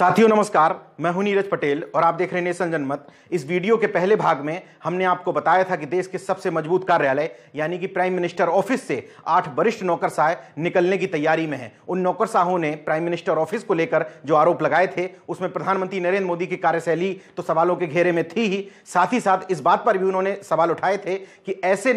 साथियों नमस्कार मैं हूं नीरज पटेल और आप देख रहे हैं नेशन जनमत इस वीडियो के पहले भाग में हमने आपको बताया था कि देश के सबसे मजबूत कार्यालय यानी कि प्राइम मिनिस्टर ऑफिस से आठ वरिष्ठ नौकरशाह निकलने की तैयारी में हैं उन नौकरशाहों ने प्राइम मिनिस्टर ऑफिस को लेकर जो आरोप लगाए थे उसमें प्रधानमंत्री नरेंद्र मोदी की कार्यशैली तो सवालों के घेरे में थी ही साथ ही साथ इस बात पर भी उन्होंने सवाल उठाए थे कि ऐसे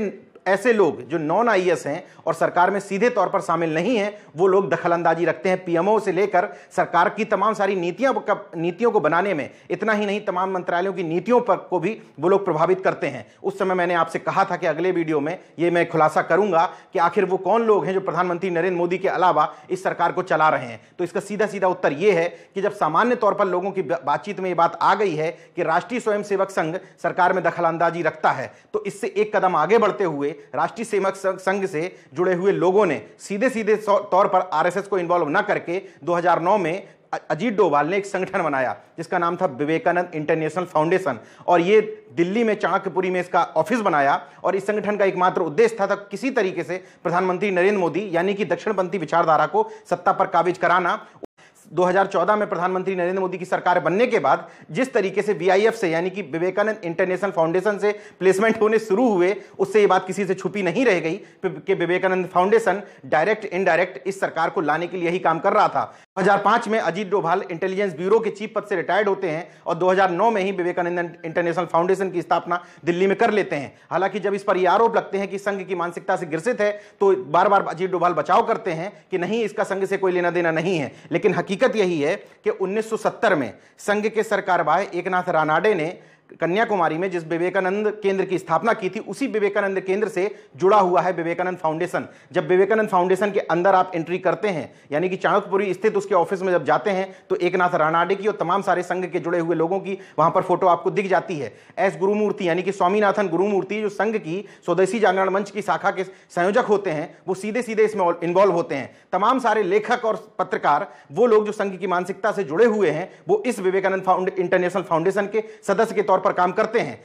ऐसे लोग जो नॉन आई e हैं और सरकार में सीधे तौर पर शामिल नहीं है वो लोग दखलंदाजी रखते हैं पीएमओ से लेकर सरकार की तमाम सारी नीतियां नीतियों को बनाने में इतना ही नहीं तमाम मंत्रालयों की नीतियों पर को भी वो लोग प्रभावित करते हैं उस समय मैंने आपसे कहा था कि अगले वीडियो में ये मैं खुलासा करूंगा कि आखिर वो कौन लोग हैं जो प्रधानमंत्री नरेंद्र मोदी के अलावा इस सरकार को चला रहे हैं तो इसका सीधा सीधा उत्तर यह है कि जब सामान्य तौर पर लोगों की बातचीत में ये बात आ गई है कि राष्ट्रीय स्वयंसेवक संघ सरकार में दखलंदाजी रखता है तो इससे एक कदम आगे बढ़ते हुए राष्ट्रीय सेवक संघ से जुड़े हुए लोगों ने सीधे सीधे तौर पर आरएसएस को इन्वॉल्व न करके 2009 में अजीत डोवाल ने एक संगठन बनाया जिसका नाम था विवेकानंद इंटरनेशनल फाउंडेशन और ये दिल्ली में चाणक्यपुरी में इसका ऑफिस बनाया और इस संगठन का एकमात्र उद्देश्य था, था किसी तरीके से प्रधानमंत्री नरेंद्र मोदी यानी कि दक्षिणपंथी विचारधारा को सत्ता पर काबिज कराना 2014 में प्रधानमंत्री नरेंद्र मोदी की सरकार बनने के बाद जिस तरीके से वीआईएफ से यानी कि विवेकानंद इंटरनेशनल फाउंडेशन से प्लेसमेंट होने शुरू हुए उससे ये बात किसी से छुपी नहीं रह गई कि विवेकानंद फाउंडेशन डायरेक्ट इनडायरेक्ट इस सरकार को लाने के लिए ही काम कर रहा था 2005 में अजीत डोभाल इंटेलिजेंस ब्यूरो के चीफ पद से रिटायर्ड होते हैं और 2009 में ही विवेकानंद इंटरनेशनल फाउंडेशन की स्थापना दिल्ली में कर लेते हैं हालांकि जब इस पर यह आरोप लगते हैं कि संघ की मानसिकता से ग्रसित है तो बार बार अजीत डोभाल बचाव करते हैं कि नहीं इसका संघ से कोई लेना देना नहीं है लेकिन हकीकत हकीकत यही है कि 1970 में संघ के सरकारवाह एकनाथ रानाडे ने कन्याकुमारी में जिस विवेकानंद केंद्र की स्थापना की थी उसी विवेकानंद केंद्र से जुड़ा हुआ है विवेकानंद फाउंडेशन जब विवेकानंद फाउंडेशन के अंदर आप एंट्री करते हैं यानी कि चाणक्यपुरी स्थित उसके ऑफिस में जब जाते हैं तो एक नाथ रानाडे की और तमाम सारे संघ के जुड़े हुए लोगों की वहां पर फोटो आपको दिख जाती है एस गुरुमूर्ति यानी कि स्वामीनाथन गुरुमूर्ति जो संघ की स्वदेशी जागरण मंच की शाखा के संयोजक होते हैं वो सीधे सीधे इसमें इन्वॉल्व होते हैं तमाम सारे लेखक और पत्रकार वो लोग जो संघ की मानसिकता से जुड़े हुए हैं वो इस विवेकानंद इंटरनेशनल फाउंडेशन के सदस्य के तौर पर काम करते हैं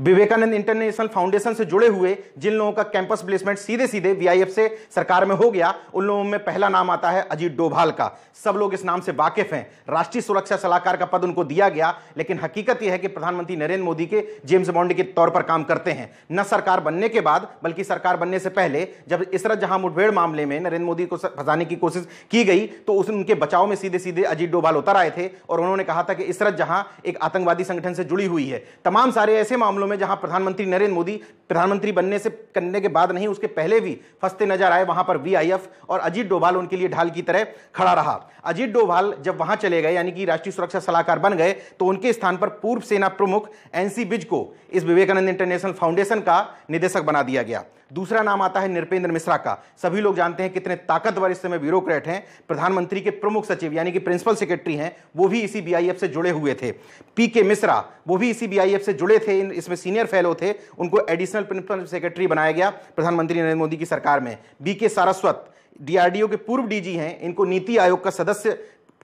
विवेकानंद इंटरनेशनल फाउंडेशन से जुड़े हुए जिन लोगों का कैंपस प्लेसमेंट सीधे सीधे वीआईएफ से सरकार में हो गया उन लोगों में पहला नाम आता है अजीत डोभाल का सब लोग इस नाम से वाकिफ हैं राष्ट्रीय सुरक्षा सलाहकार का पद उनको दिया गया लेकिन हकीकत यह है कि प्रधानमंत्री नरेंद्र मोदी के जेम्स बॉन्ड के तौर पर काम करते हैं न सरकार बनने के बाद बल्कि सरकार बनने से पहले जब इसरत जहां मुठभेड़ मामले में नरेंद्र मोदी को फंसाने की कोशिश की गई तो उस उनके बचाव में सीधे सीधे अजीत डोभाल उतर आए थे और उन्होंने कहा था कि इसरत जहां एक आतंकवादी संगठन से जुड़ी हुई है तमाम सारे ऐसे मामलों मामलों में जहां प्रधानमंत्री नरेंद्र मोदी प्रधानमंत्री बनने से करने के बाद नहीं उसके पहले भी फंसते नजर आए वहां पर वीआईएफ और अजीत डोभाल उनके लिए ढाल की तरह खड़ा रहा अजीत डोभाल जब वहां चले गए यानी कि राष्ट्रीय सुरक्षा सलाहकार बन गए तो उनके स्थान पर पूर्व सेना प्रमुख एनसी बिज को इस विवेकानंद इंटरनेशनल फाउंडेशन का निदेशक बना दिया गया दूसरा नाम आता है नृपेंद्र मिश्रा का सभी लोग जानते हैं कितने ताकतवर इस समय ब्यूरोक्रेट हैं प्रधानमंत्री के प्रमुख सचिव यानी कि प्रिंसिपल सेक्रेटरी हैं वो भी इसी बीआईएफ से जुड़े हुए थे पी के मिश्रा वो भी इसी बीआईएफ से जुड़े थे इस इसमें सीनियर फेलो थे उनको एडिशनल प्रिंसिपल सेक्रेटरी बनाया गया प्रधानमंत्री नरेंद्र मोदी की सरकार में बी के सारस्वत डीआरडीओ के पूर्व डीजी हैं इनको नीति आयोग का सदस्य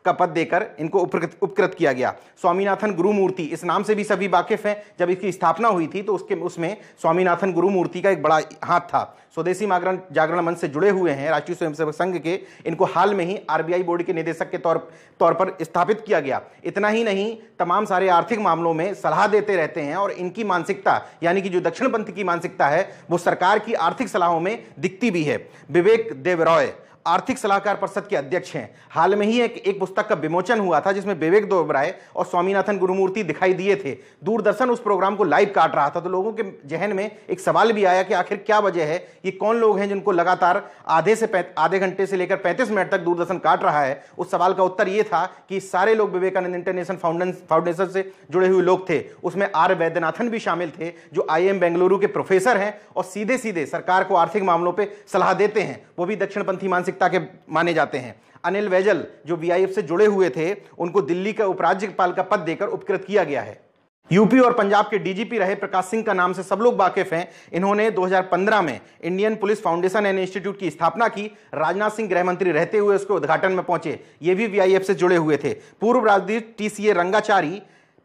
का पद देकर इनको उपकृत उपकृत किया गया स्वामीनाथन गुरुमूर्ति इस नाम से भी सभी वाकिफ हैं जब इसकी स्थापना हुई थी तो उसके उसमें स्वामीनाथन गुरुमूर्ति का एक बड़ा हाथ था स्वदेशी मागरण जागरण मंच से जुड़े हुए हैं राष्ट्रीय स्वयंसेवक संघ के इनको हाल में ही आरबीआई बोर्ड के निदेशक के तौर तौर पर स्थापित किया गया इतना ही नहीं तमाम सारे आर्थिक मामलों में सलाह देते रहते हैं और इनकी मानसिकता यानी कि जो दक्षिण पंथ की मानसिकता है वो सरकार की आर्थिक सलाहों में दिखती भी है विवेक देवरॉय आर्थिक सलाहकार परिषद के अध्यक्ष हैं हाल में ही एक एक पुस्तक का विमोचन हुआ था जिसमें विवेक दोबराय और स्वामीनाथन गुरुमूर्ति दिखाई दिए थे दूरदर्शन उस प्रोग्राम को लाइव काट रहा था तो लोगों के जहन में एक सवाल भी आया कि आखिर क्या वजह है ये कौन लोग हैं जिनको लगातार आधे से आधे घंटे से लेकर पैंतीस मिनट तक दूरदर्शन काट रहा है उस सवाल का उत्तर ये था कि सारे लोग विवेकानंद इंटरनेशनल फाउंडेशन से जुड़े हुए लोग थे उसमें आर वैद्यनाथन भी शामिल थे जो आई बेंगलुरु के प्रोफेसर हैं और सीधे सीधे सरकार को आर्थिक मामलों पर सलाह देते हैं वो भी दक्षिणपंथी मानसिक प्राथमिकता के माने जाते हैं अनिल वैजल जो वीआईएफ से जुड़े हुए थे उनको दिल्ली का उपराज्यपाल का पद देकर उपकृत किया गया है यूपी और पंजाब के डीजीपी रहे प्रकाश सिंह का नाम से सब लोग वाकिफ हैं इन्होंने 2015 में Indian Police Foundation and Institute की स्थापना की राजनाथ सिंह गृह मंत्री रहते हुए उसके उद्घाटन में पहुंचे ये भी वीआईएफ से जुड़े हुए थे पूर्व राजदीप टीसीए रंगाचारी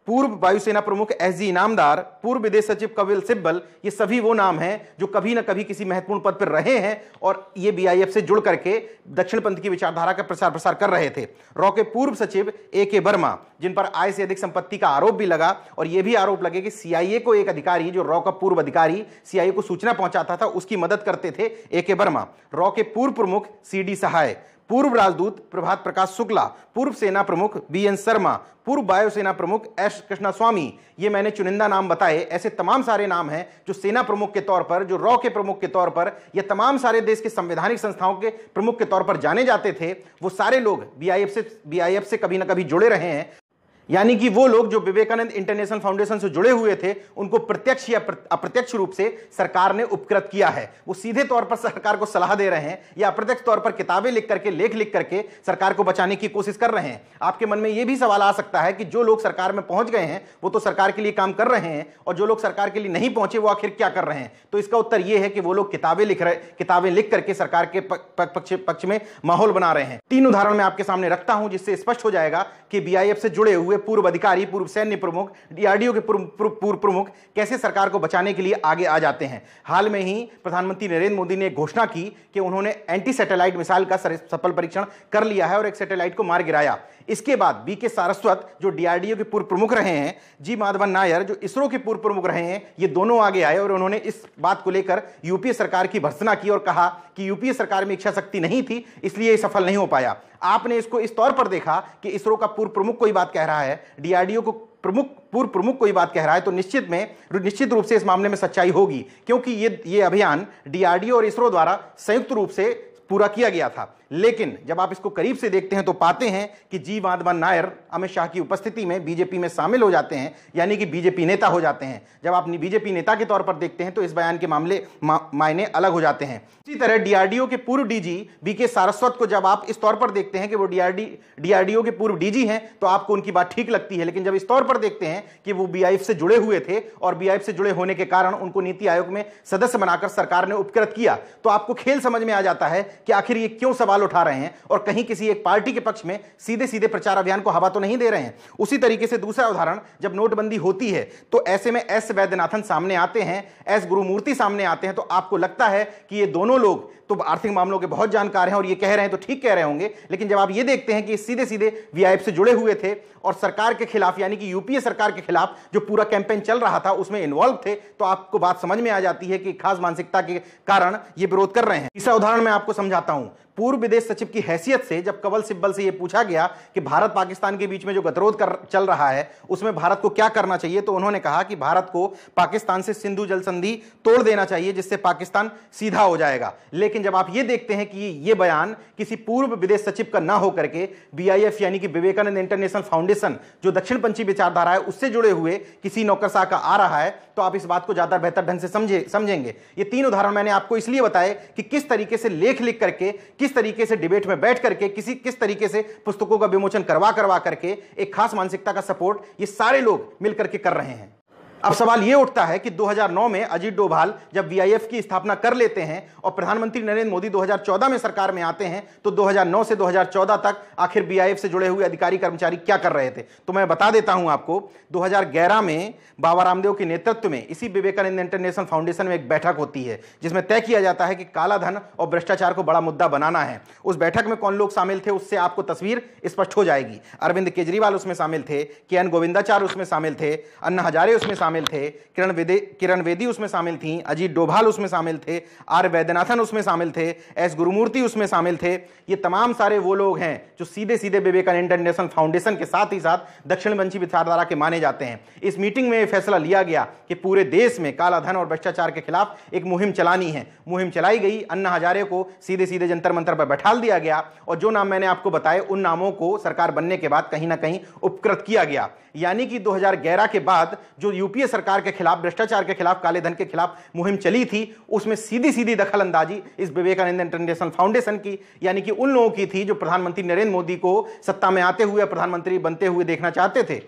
पूर्व वायुसेना प्रमुख एस जी इनामदार पूर्व विदेश सचिव कविल सिब्बल ये सभी वो नाम हैं जो कभी ना कभी किसी महत्वपूर्ण पद पर रहे हैं और ये बीआईएफ से जुड़ करके दक्षिण पंथ की विचारधारा का प्रसार प्रसार कर रहे थे रॉ के पूर्व सचिव ए के वर्मा जिन पर आय से अधिक संपत्ति का आरोप भी लगा और यह भी आरोप लगे कि सीआईए को एक अधिकारी जो रॉ का पूर्व अधिकारी सीआईए को सूचना पहुंचाता था उसकी मदद करते थे ए के वर्मा रॉ के पूर्व प्रमुख सी डी सहाय पूर्व राजदूत प्रभात प्रकाश शुक्ला पूर्व सेना प्रमुख बी एन शर्मा पूर्व वायुसेना प्रमुख एस कृष्णा स्वामी ये मैंने चुनिंदा नाम बताए ऐसे तमाम सारे नाम हैं जो सेना प्रमुख के तौर पर जो रॉ के प्रमुख के तौर पर ये तमाम सारे देश के संवैधानिक संस्थाओं के प्रमुख के तौर पर जाने जाते थे वो सारे लोग बी से बी से कभी ना कभी जुड़े रहे हैं यानी कि वो लोग जो विवेकानंद इंटरनेशनल फाउंडेशन से जुड़े हुए थे उनको प्रत्यक्ष या अप्रत्यक्ष रूप से सरकार ने उपकृत किया है वो सीधे तौर पर सरकार को सलाह दे रहे हैं या अप्रत्यक्ष तौर पर किताबें लिख करके लेख लिख करके सरकार को बचाने की कोशिश कर रहे हैं आपके मन में यह भी सवाल आ सकता है कि जो लोग सरकार में पहुंच गए हैं वो तो सरकार के लिए काम कर रहे हैं और जो लोग सरकार के लिए नहीं पहुंचे वो आखिर क्या कर रहे हैं तो इसका उत्तर यह है कि वो लोग किताबें लिख रहे किताबें लिख करके सरकार के पक्ष में माहौल बना रहे हैं तीन उदाहरण मैं आपके सामने रखता हूं जिससे स्पष्ट हो जाएगा कि बी से जुड़े हुए हुए पूर्व अधिकारी पूर्व सैन्य प्रमुख डीआरडीओ के पूर्व प्रमुख कैसे सरकार को बचाने के लिए आगे आ जाते हैं हाल में ही प्रधानमंत्री नरेंद्र मोदी ने घोषणा की कि उन्होंने एंटी सैटेलाइट मिसाइल का सफल परीक्षण कर लिया है और एक सैटेलाइट को मार गिराया इसके बाद बी के सारस्वत जो डीआरडीओ के पूर्व प्रमुख रहे हैं जी माधवन नायर जो इसरो के पूर्व प्रमुख रहे हैं ये दोनों आगे आए और उन्होंने इस बात को लेकर यूपीए सरकार की भर्सना की और कहा कि यूपीए सरकार में इच्छा शक्ति नहीं थी इसलिए ये सफल नहीं हो पाया आपने इसको इस तौर पर देखा कि इसरो का पूर्व प्रमुख कोई बात कह रहा है डीआरडीओ को प्रमुख पूर्व प्रमुख कोई बात कह रहा है तो निश्चित में निश्चित रूप से इस मामले में सच्चाई होगी क्योंकि ये ये अभियान डीआरडीओ और इसरो द्वारा संयुक्त रूप से पूरा किया गया था लेकिन जब आप इसको करीब से देखते हैं तो पाते हैं कि जी वाधवा नायर अमित शाह की उपस्थिति में बीजेपी में शामिल हो जाते हैं यानी कि बीजेपी नेता हो जाते हैं जब आप बीजेपी नेता के तौर पर देखते हैं तो इस बयान के मामले मा, मायने अलग हो जाते हैं इसी तरह डीआरडीओ के पूर्व डीजी बीके सारस्वत को जब आप इस तौर पर देखते हैं कि वो डीआरडी डीआरडीओ के पूर्व डीजी हैं तो आपको उनकी बात ठीक लगती है लेकिन जब इस तौर पर देखते हैं कि वो बी से जुड़े हुए थे और बी से जुड़े होने के कारण उनको नीति आयोग में सदस्य बनाकर सरकार ने उपकृत किया तो आपको खेल समझ में आ जाता है कि आखिर ये क्यों सवाल सवाल उठा रहे हैं और कहीं किसी एक पार्टी के पक्ष में सीधे सीधे प्रचार अभियान को हवा तो नहीं दे रहे हैं उसी तरीके से दूसरा उदाहरण जब नोटबंदी होती है तो ऐसे में एस वैद्यनाथन सामने आते हैं एस गुरुमूर्ति सामने आते हैं तो आपको लगता है कि ये दोनों लोग तो आर्थिक मामलों के बहुत जानकार हैं और ये कह रहे हैं तो ठीक कह रहे होंगे लेकिन जब आप ये देखते हैं कि सीधे सीधे वी से जुड़े हुए थे और सरकार के खिलाफ यानी कि यूपीए सरकार के खिलाफ जो पूरा कैंपेन चल रहा था उसमें इन्वॉल्व थे तो आपको बात समझ में आ जाती है कि खास मानसिकता के कारण ये विरोध कर रहे हैं तीसरा उदाहरण मैं आपको समझाता हूं पूर्व विदेश सचिव की हैसियत से जब कवल सिब्बल से यह पूछा गया कि भारत पाकिस्तान के बीच में जो गतिरोध कर चल रहा है उसमें भारत को क्या करना चाहिए तो उन्होंने कहा कि भारत को पाकिस्तान से सिंधु जल संधि तोड़ देना चाहिए जिससे पाकिस्तान सीधा हो जाएगा लेकिन जब आप ये देखते हैं कि ये बयान किसी पूर्व विदेश सचिव का ना होकर के बीआईएफ यानी कि विवेकानंद इंटरनेशनल फाउंडेशन जो दक्षिण पंची विचारधारा है उससे जुड़े हुए किसी नौकरशाह का आ रहा है तो आप इस बात को ज्यादा बेहतर ढंग से समझे समझेंगे ये तीन उदाहरण मैंने आपको इसलिए बताए कि किस तरीके से लेख लिख करके किस तरीके से डिबेट में बैठ करके किसी किस तरीके से पुस्तकों का विमोचन करवा करवा करके एक खास मानसिकता का सपोर्ट ये सारे लोग मिलकर के कर रहे हैं अब सवाल यह उठता है कि 2009 में अजीत डोभाल जब वीआईएफ की स्थापना कर लेते हैं और प्रधानमंत्री नरेंद्र मोदी 2014 में सरकार में आते हैं तो 2009 से 2014 तक आखिर वीआईएफ से जुड़े हुए अधिकारी कर्मचारी क्या कर रहे थे तो मैं बता देता हूं आपको 2011 में बाबा रामदेव के नेतृत्व में इसी विवेकानंद इंटरनेशनल फाउंडेशन में एक बैठक होती है जिसमें तय किया जाता है कि काला धन और भ्रष्टाचार को बड़ा मुद्दा बनाना है उस बैठक में कौन लोग शामिल थे उससे आपको तस्वीर स्पष्ट हो जाएगी अरविंद केजरीवाल उसमें शामिल थे के एन गोविंदाचार्य उसमें शामिल थे अन्ना हजारे उसमें शामिल शामिल थे किरण वेदी किरण वेदी उसमें शामिल थी अजीत डोभाल उसमें शामिल थे आर वैद्यनाथन उसमें शामिल थे एस गुरुमूर्ति उसमें शामिल थे ये तमाम सारे वो लोग हैं जो सीधे सीधे विवेकानंद इंटरनेशनल फाउंडेशन के साथ ही साथ दक्षिण वंशी विचारधारा के माने जाते हैं इस मीटिंग में फैसला लिया गया कि पूरे देश में कालाधन और भ्रष्टाचार के खिलाफ एक मुहिम चलानी है मुहिम चलाई गई अन्ना हजारे को सीधे सीधे जंतर मंत्र पर बैठा दिया गया और जो नाम मैंने आपको बताए उन नामों को सरकार बनने के बाद कहीं ना कहीं उपकृत किया गया यानी कि 2011 के बाद जो यूपीए एनडीए सरकार के खिलाफ भ्रष्टाचार के खिलाफ काले धन के खिलाफ मुहिम चली थी उसमें सीधी सीधी दखल अंदाजी इस विवेकानंद इंटरनेशनल फाउंडेशन की यानी कि उन लोगों की थी जो प्रधानमंत्री नरेंद्र मोदी को सत्ता में आते हुए प्रधानमंत्री बनते हुए देखना चाहते थे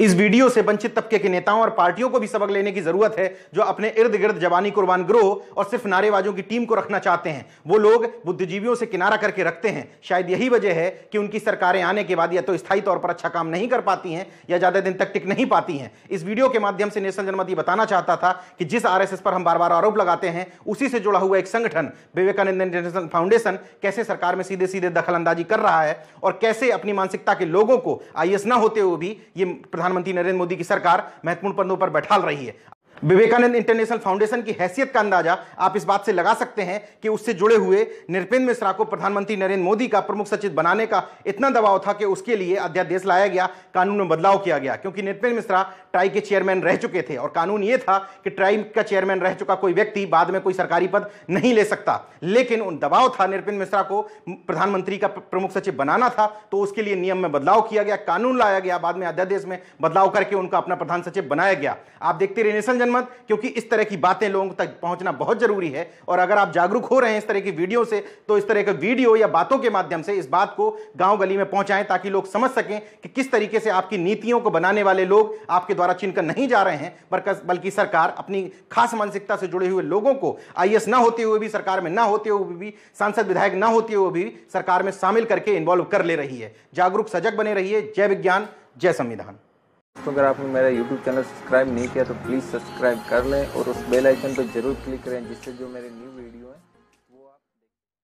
इस वीडियो से वंचित तबके के नेताओं और पार्टियों को भी सबक लेने की जरूरत है जो अपने इर्द गिर्द जवानी कुर्बान ग्रोह और सिर्फ नारेबाजों की टीम को रखना चाहते हैं वो लोग बुद्धिजीवियों से किनारा करके रखते हैं शायद यही वजह है कि उनकी सरकारें आने के बाद या तो स्थायी तौर पर अच्छा काम नहीं कर पाती हैं या ज्यादा दिन तक टिक नहीं पाती हैं इस वीडियो के माध्यम से नेशनल जनमत यह बताना चाहता था कि जिस आर पर हम बार बार आरोप लगाते हैं उसी से जुड़ा हुआ एक संगठन विवेकानंद इंटरनेशनल फाउंडेशन कैसे सरकार में सीधे सीधे दखलंदाजी कर रहा है और कैसे अपनी मानसिकता के लोगों को आई ना होते हुए भी ये प्रधानमंत्री नरेंद्र मोदी की सरकार महत्वपूर्ण पदों पर बैठा रही है विवेकानंद इंटरनेशनल फाउंडेशन की हैसियत का अंदाजा आप इस बात से लगा सकते हैं कि उससे जुड़े हुए नृपेंद्र मिश्रा को प्रधानमंत्री नरेंद्र मोदी का प्रमुख सचिव बनाने का इतना दबाव था कि उसके लिए अध्यादेश लाया गया कानून में बदलाव किया गया क्योंकि नृपेंद्र मिश्रा ट्राई के चेयरमैन रह चुके थे और कानून ये था कि ट्राई का चेयरमैन रह चुका कोई व्यक्ति बाद में कोई सरकारी पद नहीं ले सकता लेकिन उन दबाव था नृपेंद्र मिश्रा को प्रधानमंत्री का प्रमुख सचिव बनाना था तो उसके लिए नियम में बदलाव किया गया कानून लाया गया बाद में अध्यादेश में बदलाव करके उनका अपना प्रधान सचिव बनाया गया आप देखते रहे मनोरंजन मत क्योंकि इस तरह की बातें लोगों तक पहुंचना बहुत जरूरी है और अगर आप जागरूक हो रहे हैं इस तरह की वीडियो से तो इस तरह के वीडियो या बातों के माध्यम से इस बात को गांव गली में पहुंचाएं ताकि लोग समझ सकें कि किस तरीके से आपकी नीतियों को बनाने वाले लोग आपके द्वारा चिन्हकर नहीं जा रहे हैं बल्कि सरकार अपनी खास मानसिकता से जुड़े हुए लोगों को आई ना होते हुए भी सरकार में ना होते हुए भी सांसद विधायक ना होते हुए भी सरकार में शामिल करके इन्वॉल्व कर ले रही है जागरूक सजग बने रहिए जय विज्ञान जय संविधान तो अगर आपने मेरा यूट्यूब चैनल सब्सक्राइब नहीं किया तो प्लीज़ सब्सक्राइब कर लें और उस बेल आइकन पर जरूर क्लिक करें जिससे जो मेरे न्यू वीडियो